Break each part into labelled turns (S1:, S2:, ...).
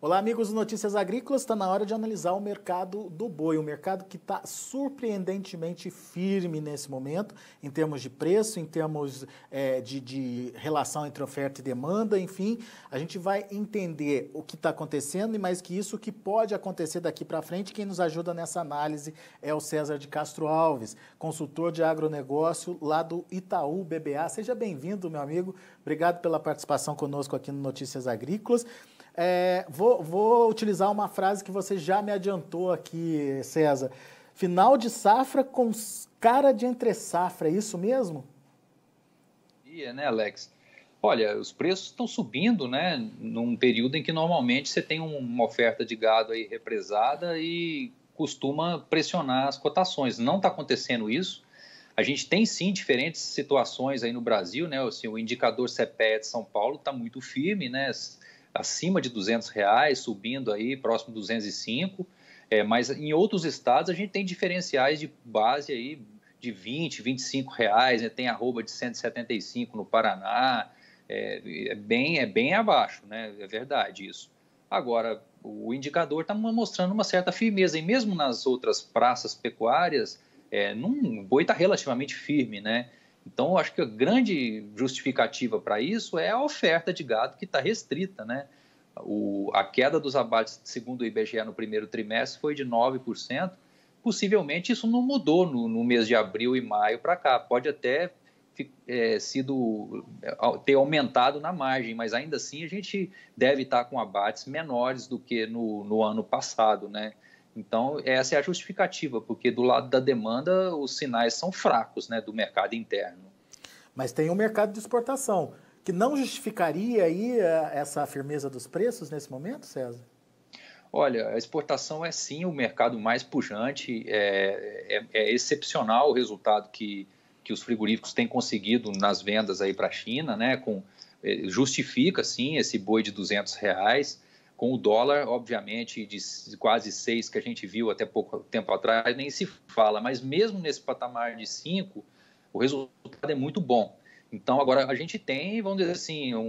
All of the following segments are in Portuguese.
S1: Olá, amigos do Notícias Agrícolas. Está na hora de analisar o mercado do boi, um mercado que está surpreendentemente firme nesse momento, em termos de preço, em termos é, de, de, relação entre oferta e demanda, enfim. A gente vai entender o que está acontecendo e, mais que isso, o que pode acontecer daqui para frente. Quem nos ajuda nessa análise é o César de Castro Alves, consultor de agronegócio lá do Itaú BBA. Seja bem-vindo, meu amigo. Obrigado pela participação conosco aqui no Notícias Agrícolas. É, vou, vou utilizar uma frase que você já me adiantou aqui, César. Final de safra com cara de entre safra, é isso mesmo?
S2: Ia, né, Alex? Olha, os preços estão subindo, né? Num período em que normalmente você tem uma oferta de gado aí represada e costuma pressionar as cotações. Não está acontecendo isso. A gente tem sim diferentes situações aí no Brasil, né? Assim, o indicador CPE de São Paulo está muito firme, né? acima de 200 reais, subindo aí próximo 205, é, mas em outros estados a gente tem diferenciais de base aí de 20, 25 reais, né? tem arroba de 175 no Paraná, é, é, bem, é bem abaixo, né? é verdade isso. Agora, o indicador está mostrando uma certa firmeza, e mesmo nas outras praças pecuárias, é, num, o boi está relativamente firme, né? Então, eu acho que a grande justificativa para isso é a oferta de gado que está restrita, né? O, a queda dos abates, segundo o IBGE, no primeiro trimestre foi de 9%. Possivelmente isso não mudou no, no mês de abril e maio para cá. Pode até é, sido é, ter aumentado na margem, mas ainda assim a gente deve estar tá com abates menores do que no, no ano passado, né? Então, essa é a justificativa, porque do lado da demanda, os sinais são fracos né, do mercado interno.
S1: Mas tem o um mercado de exportação, que não justificaria aí eh, essa firmeza dos preços nesse momento, César?
S2: Olha, a exportação é sim o mercado mais pujante, é, é, é excepcional o resultado que, que os frigoríficos têm conseguido nas vendas aí para a China, né? Com, eh, justifica sim esse boi de 200 reais, com o dólar, obviamente, de quase 6 que a gente viu até pouco tempo atrás, nem se fala, mas mesmo nesse patamar de 5, o resultado é muito bom. Então, agora a gente tem, vamos dizer assim, um,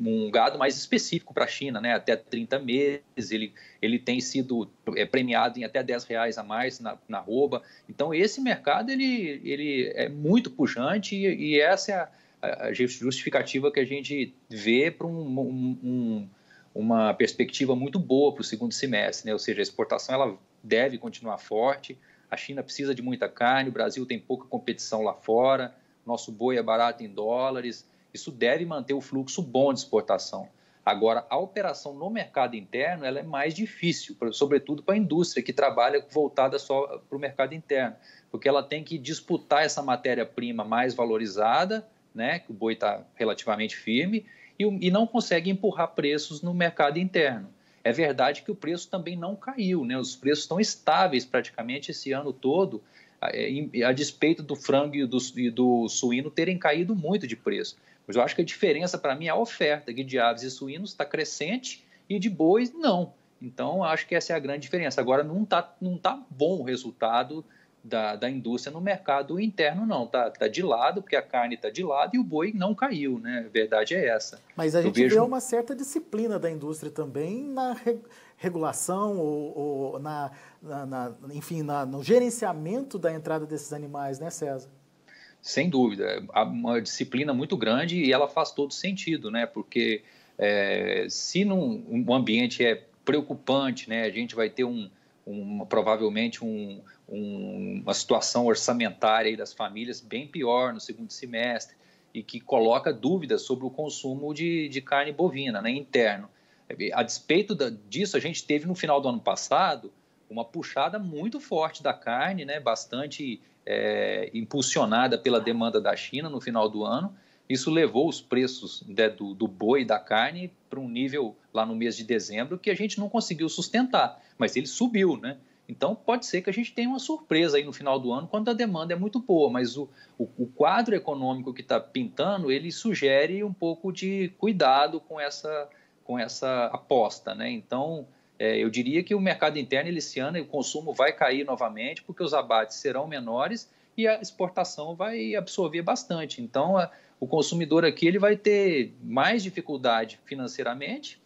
S2: um, um gado mais específico para a China, né? até 30 meses, ele, ele tem sido é, premiado em até 10 reais a mais na, na rouba. Então, esse mercado ele, ele é muito pujante e, e essa é a, a, justificativa que a gente vê para um, um uma perspectiva muito boa para o segundo semestre, né? ou seja, a exportação ela deve continuar forte, a China precisa de muita carne, o Brasil tem pouca competição lá fora, nosso boi é barato em dólares, isso deve manter o fluxo bom de exportação. Agora, a operação no mercado interno ela é mais difícil, sobretudo para a indústria que trabalha voltada só para o mercado interno, porque ela tem que disputar essa matéria-prima mais valorizada, né, que o boi está relativamente firme, e, e não consegue empurrar preços no mercado interno. É verdade que o preço também não caiu, né? os preços estão estáveis praticamente esse ano todo, a é, despeito do frango e do, e do, suíno terem caído muito de preço. Mas eu acho que a diferença para mim é a oferta que de aves e suínos está crescente e de bois não. Então acho que essa é a grande diferença. Agora não está não tá bom o resultado da, da indústria no mercado interno, não. Está tá de lado, porque a carne está de lado e o boi não caiu, né? A verdade é essa.
S1: Mas a Eu gente vejo... vê uma certa disciplina da indústria também na re... regulação ou, ou na, na, na, enfim, na, no gerenciamento da entrada desses animais, né, César?
S2: Sem dúvida, uma disciplina muito grande e ela faz todo sentido, né? Porque é, se num, um ambiente é preocupante, né? A gente vai ter um, uma, provavelmente um, um, uma situação orçamentária das famílias bem pior no segundo semestre e que coloca dúvidas sobre o consumo de, de carne bovina né, interno. A despeito da, disso, a gente teve no final do ano passado uma puxada muito forte da carne, né, bastante é, impulsionada pela demanda da China no final do ano, isso levou os preços né, do, do boi e da carne para um nível lá no mês de dezembro que a gente não conseguiu sustentar, mas ele subiu, né? Então pode ser que a gente tenha uma surpresa aí no final do ano quando a demanda é muito boa, mas o, o, o quadro econômico que está pintando ele sugere um pouco de cuidado com essa com essa aposta, né? Então é, eu diria que o mercado interno ele, esse ano o consumo vai cair novamente porque os abates serão menores e a exportação vai absorver bastante. Então, a, o consumidor aqui ele vai ter mais dificuldade financeiramente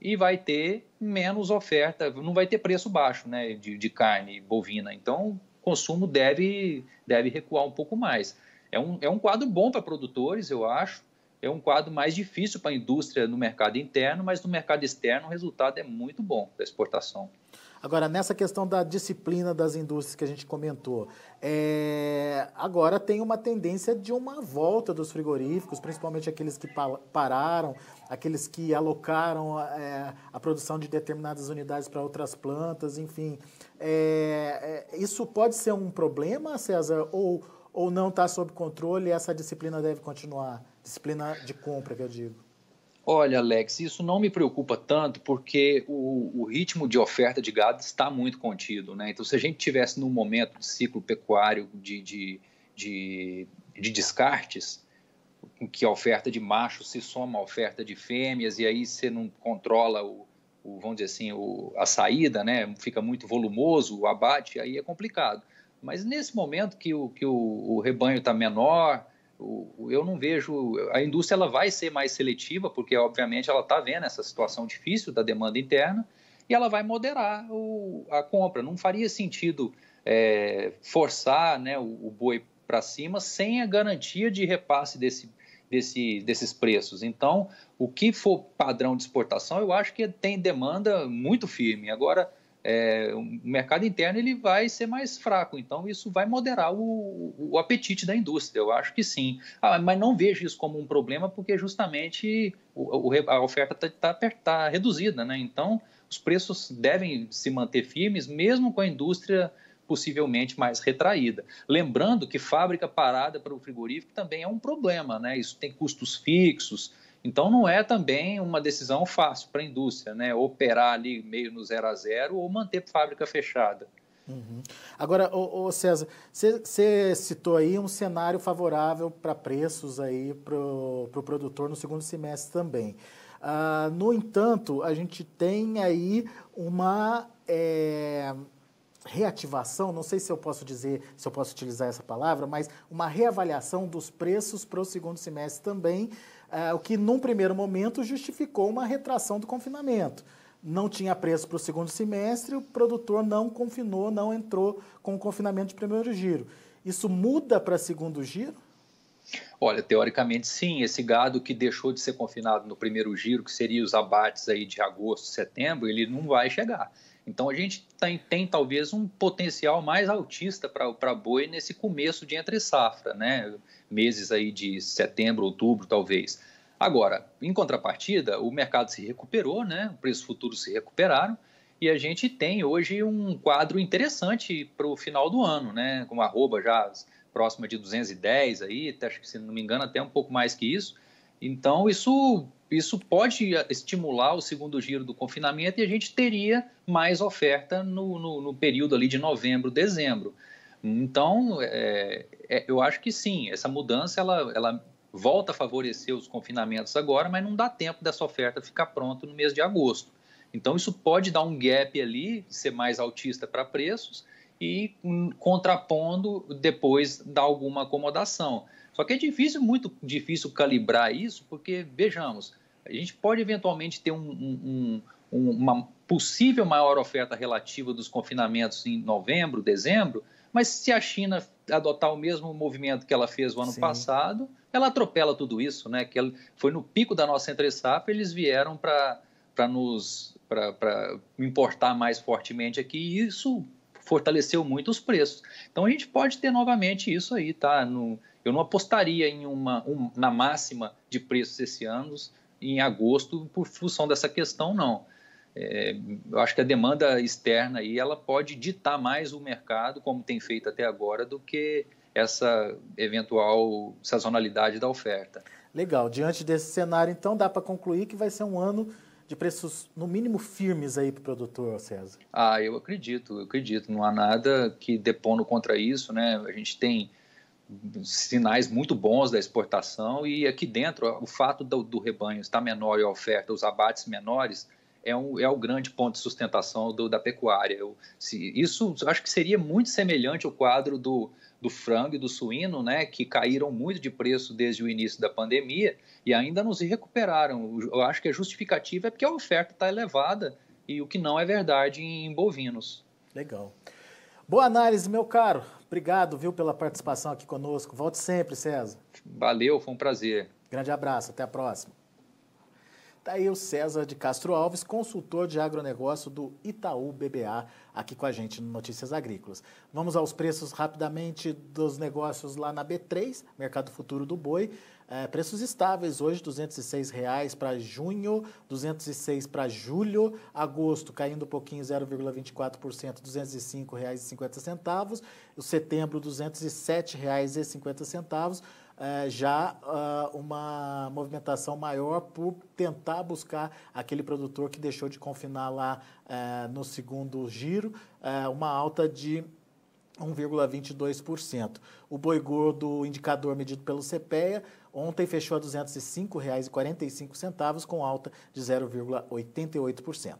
S2: e vai ter menos oferta, não vai ter preço baixo né, de, de carne bovina. Então, o consumo deve, deve recuar um pouco mais. É um, é um quadro bom para produtores, eu acho. É um quadro mais difícil para a indústria no mercado interno, mas no mercado externo o resultado é muito bom da exportação.
S1: Agora, nessa questão da disciplina das indústrias que a gente comentou, é, agora tem uma tendência de uma volta dos frigoríficos, principalmente aqueles que pararam, aqueles que alocaram é, a produção de determinadas unidades para outras plantas, enfim. É, é isso pode ser um problema, César, ou, ou não está sob controle e essa disciplina deve continuar? Disciplina de compra, que eu digo.
S2: Olha, Alex, isso não me preocupa tanto porque o, o, ritmo de oferta de gado está muito contido. Né? Então, se a gente tivesse num momento de ciclo pecuário de, de, de, de descartes, em que a oferta de macho se soma à oferta de fêmeas e aí você não controla o, o vamos dizer assim, o, a saída, né? fica muito volumoso o abate, aí é complicado. Mas nesse momento que o, que o, o rebanho está menor, eu não vejo. A indústria ela vai ser mais seletiva, porque, obviamente, ela está vendo essa situação difícil da demanda interna e ela vai moderar o, a compra. Não faria sentido é, forçar né, o, o boi para cima sem a garantia de repasse desse, desse, desses preços. Então, o que for padrão de exportação, eu acho que tem demanda muito firme. Agora é, o mercado interno ele vai ser mais fraco, então isso vai moderar o, o apetite da indústria, eu acho que sim. Ah, mas não vejo isso como um problema, porque justamente o, o, a oferta está tá, tá, tá reduzida, né? então os preços devem se manter firmes, mesmo com a indústria possivelmente mais retraída. Lembrando que fábrica parada para o frigorífico também é um problema, né? Isso tem custos fixos, então não é também uma decisão fácil para a indústria, né? Operar ali meio no zero a zero ou manter a fábrica fechada.
S1: Uhum. Agora, ô, ô César, você citou aí um cenário favorável para preços aí para o pro produtor no segundo semestre também. Uh, no entanto, a gente tem aí uma é, reativação, não sei se eu posso dizer, se eu posso utilizar essa palavra, mas uma reavaliação dos preços para o segundo semestre também, uh, o que num primeiro momento justificou uma retração do confinamento. Não tinha preço para o segundo semestre, o produtor não confinou, não entrou com o confinamento de primeiro giro. Isso muda para segundo giro?
S2: Olha, teoricamente sim, esse gado que deixou de ser confinado no primeiro giro, que seria os abates aí de agosto, setembro, ele não vai chegar. Então a gente tem, tem talvez um potencial mais altista para boi nesse começo de entre safra, né? meses aí de setembro, outubro talvez. Agora, em contrapartida, o mercado se recuperou, né? Os preços futuros se recuperaram e a gente tem hoje um quadro interessante para o final do ano, né? com arroba já próxima de 210 aí, até, se não me engano até um pouco mais que isso. Então isso isso pode eh, estimular o segundo giro do confinamento e a gente teria mais oferta no, no, no período ali de novembro, dezembro. Então, é, é, eu acho que sim, essa mudança ela, ela volta a favorecer os confinamentos agora, mas não dá tempo dessa oferta ficar pronta no mês de agosto. Então, isso pode dar um gap ali, ser mais altista para preços e um, contrapondo depois dar alguma acomodação. Só que é difícil, muito difícil calibrar isso, porque, vejamos, a gente pode eventualmente ter um, um, um, uma possível maior oferta relativa dos confinamentos em novembro, dezembro, mas se a China adotar o mesmo movimento que ela fez o ano Sim. passado, ela atropela tudo isso, né? Que ela, foi no pico da nossa entre safra, eles vieram para nos pra, pra importar mais fortemente aqui e isso fortaleceu muito os preços. Então a gente pode ter novamente isso aí, tá? No, eu não apostaria em uma um, na máxima de preços esse ano, em agosto por função dessa questão, não. É, eu acho que a demanda externa aí ela pode ditar mais o mercado, como tem feito até agora, do que essa eventual sazonalidade da oferta.
S1: Legal. Diante desse cenário, então, dá para concluir que vai ser um ano de preços, no mínimo, firmes aí para o produtor, César?
S2: Ah, eu acredito, eu acredito. Não há nada que depondo contra isso, né? A gente tem sinais muito bons da exportação e aqui dentro o fato do, do rebanho estar menor e a oferta, os abates menores, é, um, é o grande ponto de sustentação do, da pecuária. Eu, se, isso acho que seria muito semelhante ao quadro do, do frango e do suíno, né, que caíram muito de preço desde o início da pandemia e ainda não se recuperaram. Eu acho que a justificativa é porque a oferta está elevada e o que não é verdade em, em bovinos.
S1: Legal. Boa análise, meu caro. Obrigado, viu, pela participação aqui conosco. Volte sempre, César.
S2: Valeu, foi um prazer.
S1: Grande abraço, até a próxima. Tá aí o César de Castro Alves, consultor de agronegócio do Itaú BBA, aqui com a gente no Notícias Agrícolas. Vamos aos preços rapidamente dos negócios lá na B3, Mercado Futuro do Boi. É, preços estáveis hoje, R$ 206,00 para junho, R$ 206,00 para julho, agosto caindo um pouquinho, 0,24%, R$ 205,50, setembro, R$ 207,50, é, já uh, uma movimentação maior por tentar buscar aquele produtor que deixou de confinar lá uh, no segundo giro, uh, uma alta de 1,22%. O boi gordo, indicador medido pelo CPEA, Ontem fechou a R$ 205,45, com alta de 0,88%.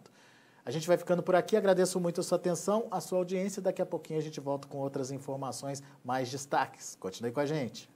S1: A gente vai ficando por aqui. Agradeço muito a sua atenção, a sua audiência. Daqui a pouquinho a gente volta com outras informações, mais destaques. Continue com a gente.